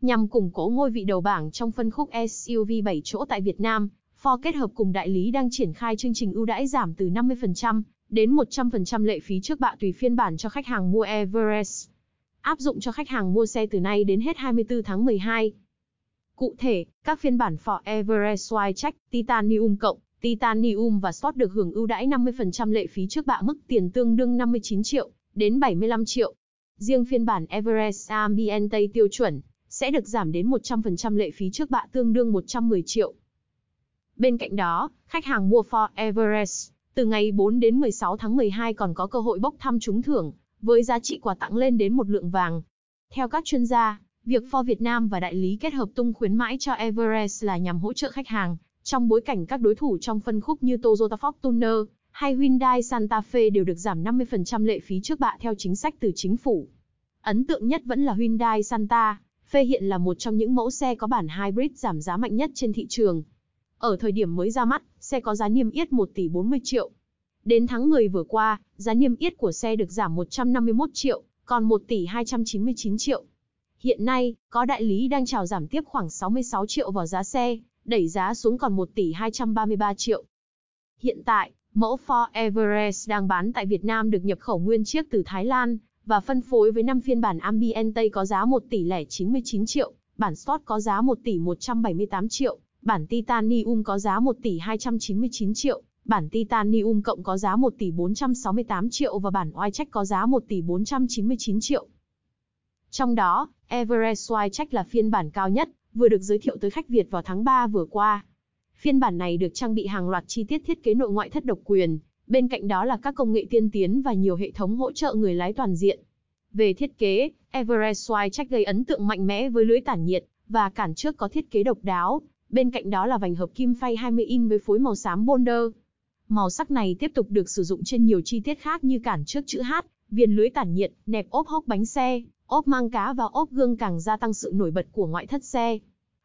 nhằm củng cố ngôi vị đầu bảng trong phân khúc SUV 7 chỗ tại Việt Nam. Ford kết hợp cùng đại lý đang triển khai chương trình ưu đãi giảm từ 50% đến 100% lệ phí trước bạ tùy phiên bản cho khách hàng mua Everest. Áp dụng cho khách hàng mua xe từ nay đến hết 24 tháng 12. Cụ thể, các phiên bản Ford Everest y Titanium cộng, Titanium và Sport được hưởng ưu đãi 50% lệ phí trước bạ mức tiền tương đương 59 triệu đến 75 triệu. Riêng phiên bản Everest Ambiente tiêu chuẩn sẽ được giảm đến 100% lệ phí trước bạ tương đương 110 triệu. Bên cạnh đó, khách hàng mua Ford Everest từ ngày 4 đến 16 tháng 12 còn có cơ hội bốc thăm trúng thưởng, với giá trị quà tặng lên đến một lượng vàng. Theo các chuyên gia, việc Ford Việt Nam và đại lý kết hợp tung khuyến mãi cho Everest là nhằm hỗ trợ khách hàng, trong bối cảnh các đối thủ trong phân khúc như Toyota Fortuner hay Hyundai Santa Fe đều được giảm 50% lệ phí trước bạ theo chính sách từ chính phủ. Ấn tượng nhất vẫn là Hyundai Santa, Phê hiện là một trong những mẫu xe có bản hybrid giảm giá mạnh nhất trên thị trường. Ở thời điểm mới ra mắt, xe có giá niêm yết 1 tỷ 40 triệu. Đến tháng 10 vừa qua, giá niêm yết của xe được giảm 151 triệu, còn 1 tỷ 299 triệu. Hiện nay, có đại lý đang chào giảm tiếp khoảng 66 triệu vào giá xe, đẩy giá xuống còn 1 tỷ 233 triệu. Hiện tại, mẫu Ford Everest đang bán tại Việt Nam được nhập khẩu nguyên chiếc từ Thái Lan, và phân phối với 5 phiên bản Ambiente có giá 1 tỷ lẻ 99 triệu, bản Sport có giá 1 tỷ 178 triệu, bản Titanium có giá 1 tỷ 299 triệu, bản Titanium cộng có giá 1 tỷ 468 triệu và bản Oicheck có giá 1 tỷ 499 triệu. Trong đó, Everest Oicheck là phiên bản cao nhất, vừa được giới thiệu tới khách Việt vào tháng 3 vừa qua. Phiên bản này được trang bị hàng loạt chi tiết thiết kế nội ngoại thất độc quyền, bên cạnh đó là các công nghệ tiên tiến và nhiều hệ thống hỗ trợ người lái toàn diện. Về thiết kế, Everest Y-Check gây ấn tượng mạnh mẽ với lưới tản nhiệt và cản trước có thiết kế độc đáo, bên cạnh đó là vành hợp kim phay 20 in với phối màu xám Boulder. Màu sắc này tiếp tục được sử dụng trên nhiều chi tiết khác như cản trước chữ H, viền lưới tản nhiệt, nẹp ốp hốc bánh xe, ốp mang cá và ốp gương càng gia tăng sự nổi bật của ngoại thất xe.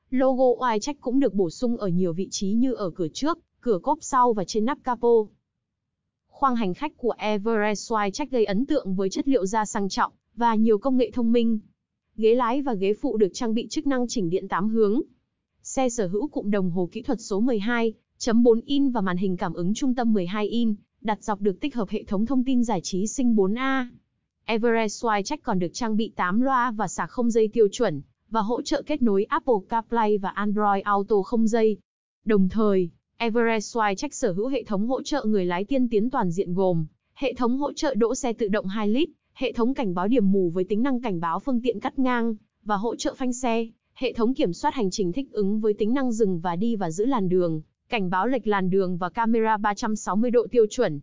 Logo Y-Check cũng được bổ sung ở nhiều vị trí như ở cửa trước, cửa cốp sau và trên nắp capo khoang hành khách của Everest Whitecheck gây ấn tượng với chất liệu da sang trọng và nhiều công nghệ thông minh. Ghế lái và ghế phụ được trang bị chức năng chỉnh điện 8 hướng. Xe sở hữu cụm đồng hồ kỹ thuật số 12.4 in và màn hình cảm ứng trung tâm 12 in, đặt dọc được tích hợp hệ thống thông tin giải trí Sinh 4A. Everest Whitecheck còn được trang bị 8 loa và sạc không dây tiêu chuẩn và hỗ trợ kết nối Apple CarPlay và Android Auto không dây. Đồng thời, Everest trách sở hữu hệ thống hỗ trợ người lái tiên tiến toàn diện gồm hệ thống hỗ trợ đỗ xe tự động 2 lít, hệ thống cảnh báo điểm mù với tính năng cảnh báo phương tiện cắt ngang và hỗ trợ phanh xe, hệ thống kiểm soát hành trình thích ứng với tính năng dừng và đi và giữ làn đường, cảnh báo lệch làn đường và camera 360 độ tiêu chuẩn.